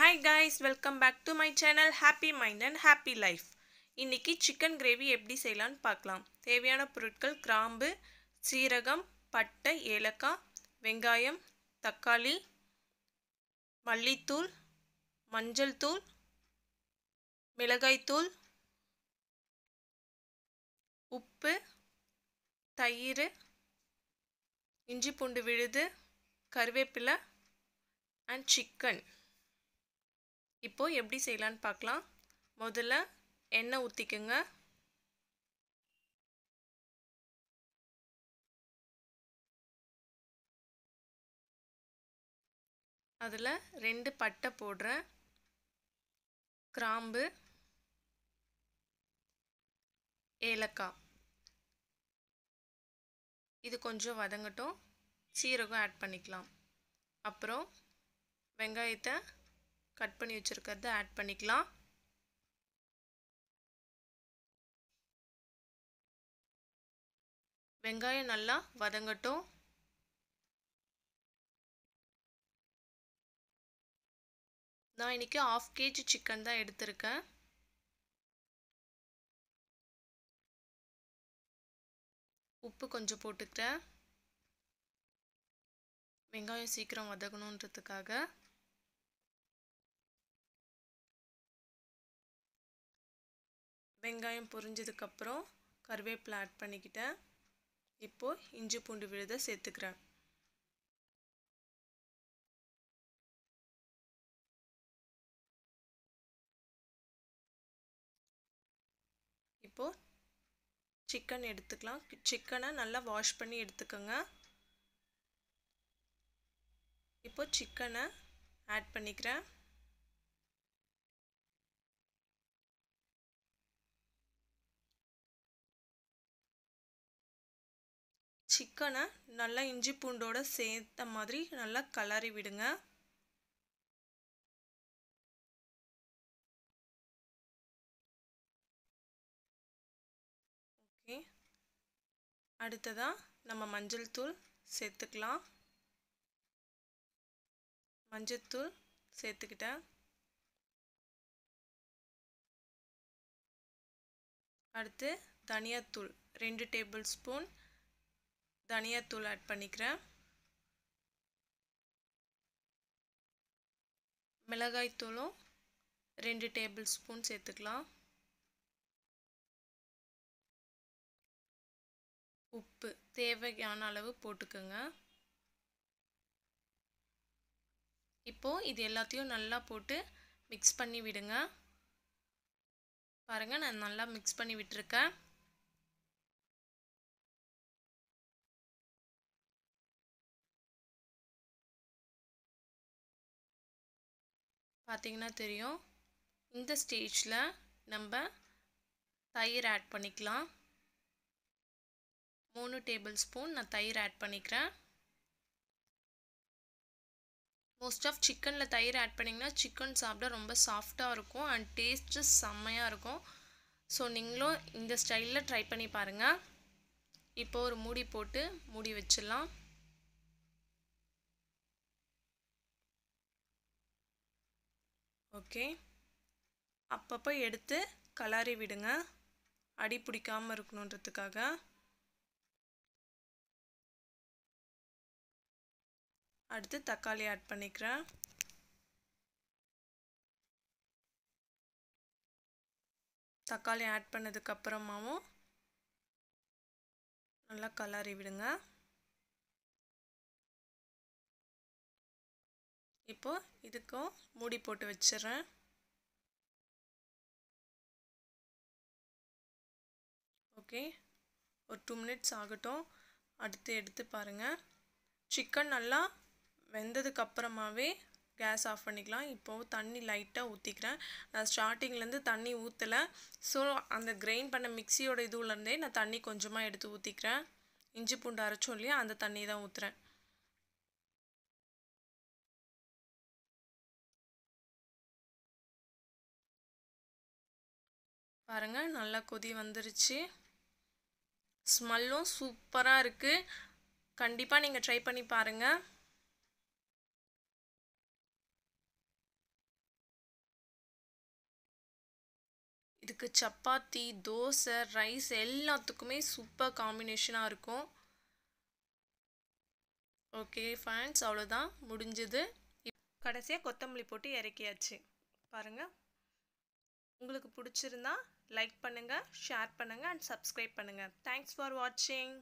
hi guys welcome back to my channel happy mind and happy life இன்றைக்கி chicken gravy எப்படி செய்யலான்னு பார்க்கலாம் தேவையான பொருட்கள் கிராம்பு சீரகம் பட்டை ஏலக்காய் வெங்காயம் தக்காளி மல்லித்தூள் மஞ்சள் தூள் மிளகாய்த்தூள் உப்பு தயிர் இஞ்சி பூண்டு விழுது கருவேப்பிலை அண்ட் சிக்கன் இப்போது எப்படி செய்யலான்னு பார்க்கலாம் முதல்ல எண்ணெய் ஊற்றிக்குங்க அதில் ரெண்டு பட்டை போடுறேன் கிராம்பு ஏலக்காய் இது கொஞ்சம் வதங்கட்டும் சீரகம் ஆட் பண்ணிக்கலாம் அப்புறம் வெங்காயத்தை கட் பண்ணி வச்சுருக்கிறத ஆட் பண்ணிக்கலாம் வெங்காயம் நல்லா வதங்கட்டும் நான் இன்றைக்கி ஆஃப் கேஜி சிக்கன் தான் எடுத்திருக்கேன் உப்பு கொஞ்சம் போட்டுக்கிறேன் வெங்காயம் சீக்கிரம் வதகணுன்றதுக்காக வெங்காயம் பொரிஞ்சதுக்கப்புறம் கருவேப்பிலை ஆட் பண்ணிக்கிட்டேன் இப்போது இஞ்சி பூண்டு விழுதை சேர்த்துக்கிறேன் இப்போது சிக்கன் எடுத்துக்கலாம் சிக்கனை நல்லா வாஷ் பண்ணி எடுத்துக்கோங்க இப்போ சிக்கனை ஆட் பண்ணிக்கிறேன் சிக்கனை நல்லா இஞ்சி பூண்டோட சேர்த்த மாதிரி நல்லா கலரி விடுங்க ஓகே அடுத்ததாக நம்ம மஞ்சள் தூள் சேர்த்துக்கலாம் தூள் சேர்த்துக்கிட்டேன் அடுத்து தனியாத்தூள் ரெண்டு டேபிள் ஸ்பூன் தனியாத்தூள் ஆட் பண்ணிக்கிறேன் மிளகாய் தூளும் ரெண்டு டேபிள் ஸ்பூன் சேர்த்துக்கலாம் உப்பு தேவையான அளவு போட்டுக்கோங்க இப்போது இது எல்லாத்தையும் நல்லா போட்டு மிக்ஸ் பண்ணி விடுங்க பாருங்கள் நான் நல்லா மிக்ஸ் பண்ணி விட்டுருக்கேன் பார்த்திங்கன்னா தெரியும் இந்த ஸ்டேஜில் நம்ம தயிர் ஆட் பண்ணிக்கலாம் மூணு டேபிள் ஸ்பூன் நான் தயிர் ஆட் பண்ணிக்கிறேன் மோஸ்ட் ஆஃப் சிக்கனில் தயிர் ஆட் பண்ணிங்கன்னா சிக்கன் சாப்பிட ரொம்ப சாஃப்டாக இருக்கும் அண்ட் டேஸ்ட்டு செம்மையாக இருக்கும் ஸோ நீங்களும் இந்த ஸ்டைலில் ட்ரை பண்ணி பாருங்கள் இப்போ ஒரு மூடி போட்டு மூடி வச்சிடலாம் ஓகே அப்பப்போ எடுத்து கலாரி விடுங்க அடி பிடிக்காமல் இருக்கணுன்றதுக்காக அடுத்து தக்காளி ஆட் பண்ணிக்கிறேன் தக்காளி ஆட் பண்ணதுக்கப்புறமாவும் நல்லா கலாரி விடுங்க இப்போது இதுக்கும் மூடி போட்டு வச்சிடுறேன் ஓகே ஒரு டூ மினிட்ஸ் ஆகட்டும் அடுத்து எடுத்து பாருங்கள் சிக்கன் நல்லா வெந்ததுக்கு அப்புறமாவே கேஸ் ஆஃப் பண்ணிக்கலாம் இப்போது தண்ணி லைட்டாக ஊற்றிக்கிறேன் நான் ஸ்டார்டிங்லேருந்து தண்ணி ஊற்றலை ஸோ அந்த கிரைண்ட் பண்ண மிக்சியோட இதுலேருந்தே நான் தண்ணி கொஞ்சமாக எடுத்து ஊற்றிக்கிறேன் இஞ்சி பூண்டு அரைச்சோம் இல்லையா அந்த தண்ணி தான் ஊற்றுறேன் பாருங்கள் நல்லா கொதி வந்துருச்சு ஸ்மெல்லும் சூப்பராக இருக்குது கண்டிப்பாக நீங்கள் ட்ரை பண்ணி பாருங்கள் இதுக்கு சப்பாத்தி தோசை ரைஸ் எல்லாத்துக்குமே சூப்பர் காம்பினேஷனாக இருக்கும் ஓகே ஃபேன்ஸ் அவ்வளோதான் முடிஞ்சது கடைசியாக கொத்தமல்லி போட்டு இறக்கியாச்சு பாருங்கள் உங்களுக்கு பிடிச்சிருந்தா லைக் பண்ணுங்கள் ஷேர் பண்ணுங்கள் அண்ட் சப்ஸ்கிரைப் பண்ணுங்கள் தேங்க்ஸ் ஃபார் வாட்சிங்